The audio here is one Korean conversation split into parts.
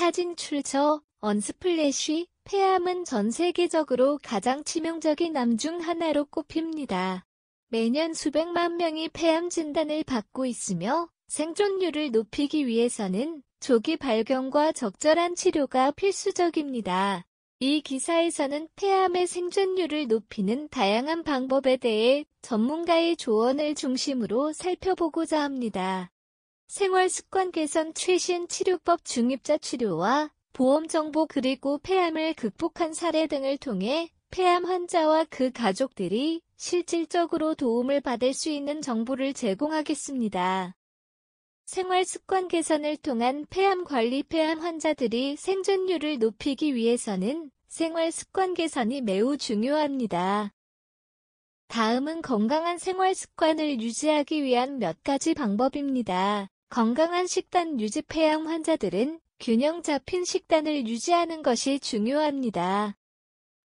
사진 출처, 언스플래쉬, 폐암은 전 세계적으로 가장 치명적인 암 중 하나로 꼽힙니다. 매년 수백만 명이 폐암 진단을 받고 있으며 생존율을 높이기 위해서는 조기 발견과 적절한 치료가 필수적입니다. 이 기사에서는 폐암의 생존율을 높이는 다양한 방법에 대해 전문가의 조언을 중심으로 살펴보고자 합니다. 생활 습관 개선 최신 치료법 중입자 치료와 보험 정보 그리고 폐암을 극복한 사례 등을 통해 폐암 환자와 그 가족들이 실질적으로 도움을 받을 수 있는 정보를 제공하겠습니다. 생활 습관 개선을 통한 폐암 관리 폐암 환자들이 생존율을 높이기 위해서는 생활 습관 개선이 매우 중요합니다. 다음은 건강한 생활 습관을 유지하기 위한 몇 가지 방법입니다. 건강한 식단 유지 폐암 환자들은 균형 잡힌 식단을 유지하는 것이 중요합니다.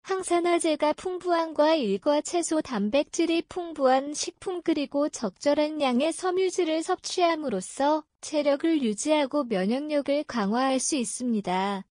항산화제가 풍부한 과 일과 채소 단백질이 풍부한 식품 그리고 적절한 양의 섬유질을 섭취함으로써 체력을 유지하고 면역력을 강화할 수 있습니다.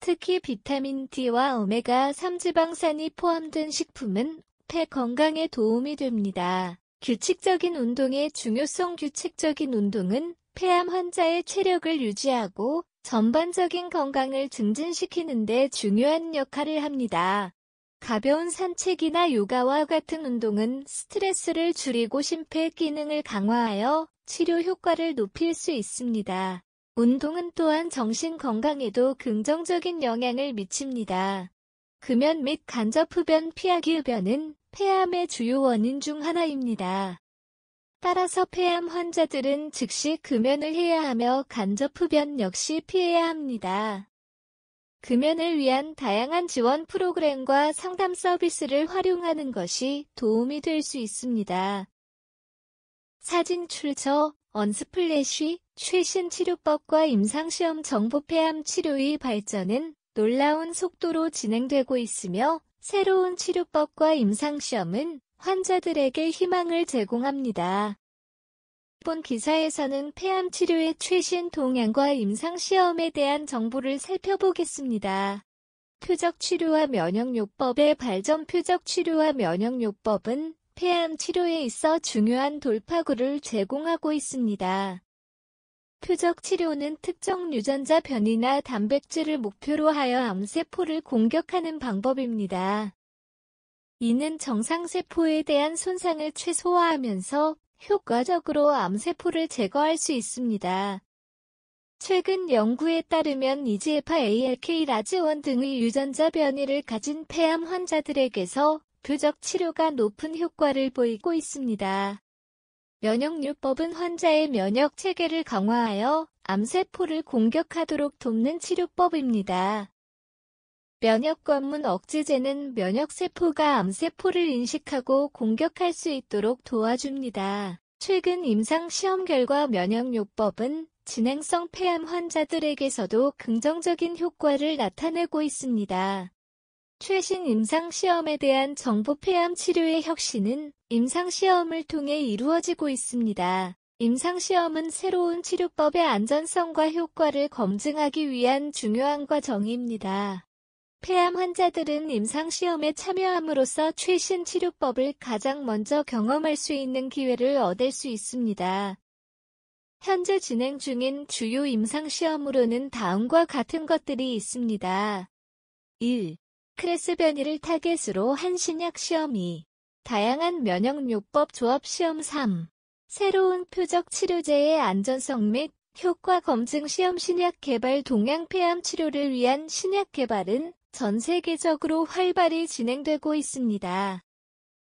특히 비타민 D와 오메가3 지방산이 포함된 식품은 폐 건강에 도움이 됩니다. 규칙적인 운동의 중요성 규칙적인 운동은 폐암 환자의 체력을 유지하고 전반적인 건강을 증진시키는 데 중요한 역할을 합니다. 가벼운 산책이나 요가와 같은 운동은 스트레스를 줄이고 심폐 기능을 강화하여 치료 효과를 높일 수 있습니다. 운동은 또한 정신 건강에도 긍정적인 영향을 미칩니다. 금연 및 간접 흡연 피하기 흡연은 폐암의 주요 원인 중 하나입니다. 따라서 폐암 환자들은 즉시 금연을 해야 하며 간접 흡연 역시 피해야 합니다. 금연을 위한 다양한 지원 프로그램과 상담 서비스를 활용하는 것이 도움이 될 수 있습니다. 사진 출처, 언스플래쉬, 최신 치료법과 임상시험 정보 폐암 치료의 발전은 놀라운 속도로 진행되고 있으며 새로운 치료법과 임상시험은 환자들에게 희망을 제공합니다. 본 기사에서는 폐암 치료의 최신 동향과 임상시험에 대한 정보를 살펴보겠습니다. 표적 치료와 면역요법의 발전 표적 치료와 면역요법은 폐암 치료에 있어 중요한 돌파구를 제공하고 있습니다. 표적 치료는 특정 유전자 변이나 단백질을 목표로 하여 암세포를 공격하는 방법입니다. 이는 정상세포에 대한 손상을 최소화하면서 효과적으로 암세포를 제거할 수 있습니다. 최근 연구에 따르면 EGFR ALK 라지원 등의 유전자 변이를 가진 폐암 환자들에게서 표적 치료가 높은 효과를 보이고 있습니다. 면역요법은 환자의 면역 체계를 강화하여 암세포를 공격하도록 돕는 치료법입니다. 면역관문 억제제는 면역세포가 암세포를 인식하고 공격할 수 있도록 도와줍니다. 최근 임상시험 결과 면역요법은 진행성 폐암 환자들에게서도 긍정적인 효과를 나타내고 있습니다. 최신 임상시험에 대한 정보 폐암 치료의 혁신은 임상시험을 통해 이루어지고 있습니다. 임상시험은 새로운 치료법의 안전성과 효과를 검증하기 위한 중요한 과정입니다. 폐암 환자들은 임상시험에 참여함으로써 최신 치료법을 가장 먼저 경험할 수 있는 기회를 얻을 수 있습니다. 현재 진행 중인 주요 임상시험으로는 다음과 같은 것들이 있습니다. 1. 크레스변이를 타겟으로 한 신약 시험이 다양한 면역요법 조합 시험 3 새로운 표적 치료제의 안전성 및 효과 검증 시험 신약 개발 동양 폐암 치료를 위한 신약 개발은 전 세계적으로 활발히 진행되고 있습니다.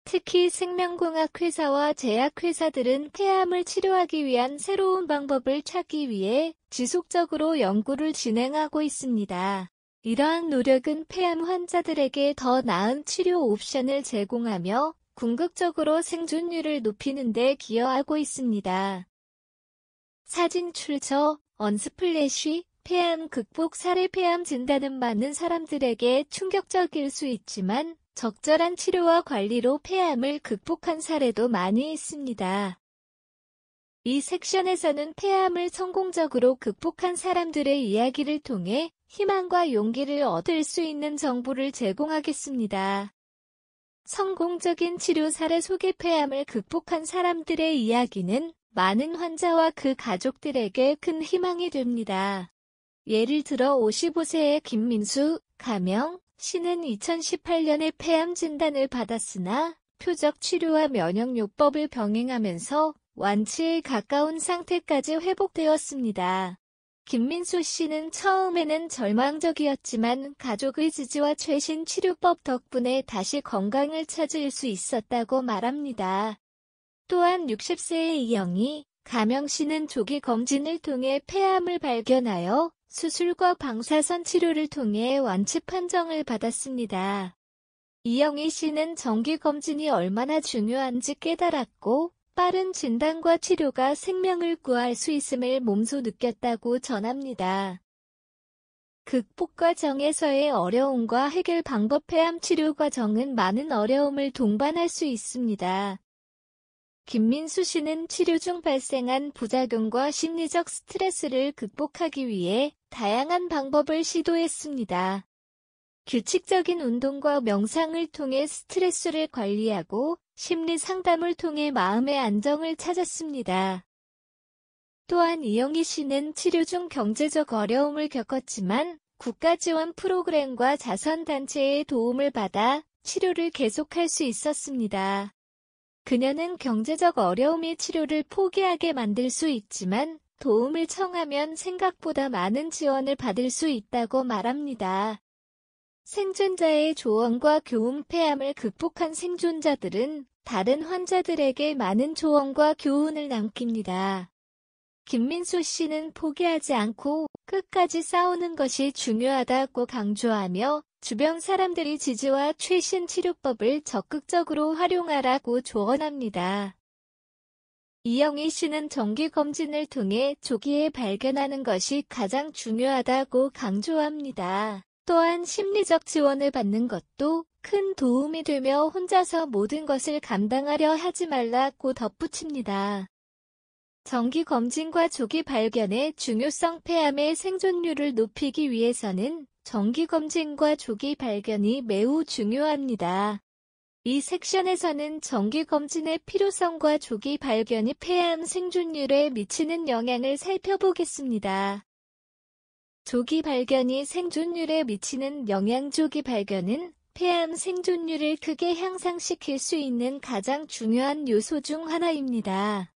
특히 생명공학 회사와 제약 회사들은 폐암을 치료하기 위한 새로운 방법을 찾기 위해 지속적으로 연구를 진행하고 있습니다. 이러한 노력은 폐암 환자들에게 더 나은 치료 옵션을 제공하며 궁극적으로 생존율을 높이는 데 기여하고 있습니다. 사진 출처, 언스플래쉬, 폐암 극복 사례 폐암 진단은 많은 사람들에게 충격적일 수 있지만 적절한 치료와 관리로 폐암을 극복한 사례도 많이 있습니다. 이 섹션에서는 폐암을 성공적으로 극복한 사람들의 이야기를 통해 희망과 용기를 얻을 수 있는 정보를 제공하겠습니다. 성공적인 치료사례 소개 폐암을 극복한 사람들의 이야기는 많은 환자와 그 가족들에게 큰 희망이 됩니다. 예를 들어 55세의 김민수, 가명, 씨는 2018년에 폐암 진단을 받았으나 표적 치료와 면역요법을 병행하면서 완치에 가까운 상태까지 회복되었습니다. 김민수 씨는 처음에는 절망적이었지만 가족의 지지와 최신 치료법 덕분에 다시 건강을 찾을 수 있었다고 말합니다. 또한 60세의 이영희, 가명 씨는 조기 검진을 통해 폐암을 발견하여 수술과 방사선 치료를 통해 완치 판정을 받았습니다. 이영희 씨는 정기 검진이 얼마나 중요한지 깨달았고 빠른 진단과 치료가 생명을 구할 수 있음을 몸소 느꼈다고 전합니다. 극복 과정에서의 어려움과 해결 방법 폐암 치료 과정은 많은 어려움을 동반할 수 있습니다. 김민수 씨는 치료 중 발생한 부작용과 심리적 스트레스를 극복하기 위해 다양한 방법을 시도했습니다. 규칙적인 운동과 명상을 통해 스트레스를 관리하고 심리 상담을 통해 마음의 안정을 찾았습니다. 또한 이영희 씨는 치료 중 경제적 어려움을 겪었지만 국가 지원 프로그램과 자선단체의 도움을 받아 치료를 계속할 수 있었습니다. 그녀는 경제적 어려움이 치료를 포기하게 만들 수 있지만 도움을 청하면 생각보다 많은 지원을 받을 수 있다고 말합니다. 생존자의 조언과 교훈폐암을 극복한 생존자들은 다른 환자들에게 많은 조언과 교훈을 남깁니다. 김민수 씨는 포기하지 않고 끝까지 싸우는 것이 중요하다고 강조하며 주변 사람들이 지지와 최신 치료법을 적극적으로 활용하라고 조언합니다. 이영희 씨는 정기검진을 통해 조기에 발견하는 것이 가장 중요하다고 강조합니다. 또한 심리적 지원을 받는 것도 큰 도움이 되며 혼자서 모든 것을 감당하려 하지 말라고 덧붙입니다. 정기 검진과 조기 발견의 중요성 폐암의 생존율을 높이기 위해서는 정기 검진과 조기 발견이 매우 중요합니다. 이 섹션에서는 정기 검진의 필요성과 조기 발견이 폐암 생존율에 미치는 영향을 살펴보겠습니다. 조기 발견이 생존율에 미치는 영향 조기 발견은 폐암 생존율을 크게 향상시킬 수 있는 가장 중요한 요소 중 하나입니다.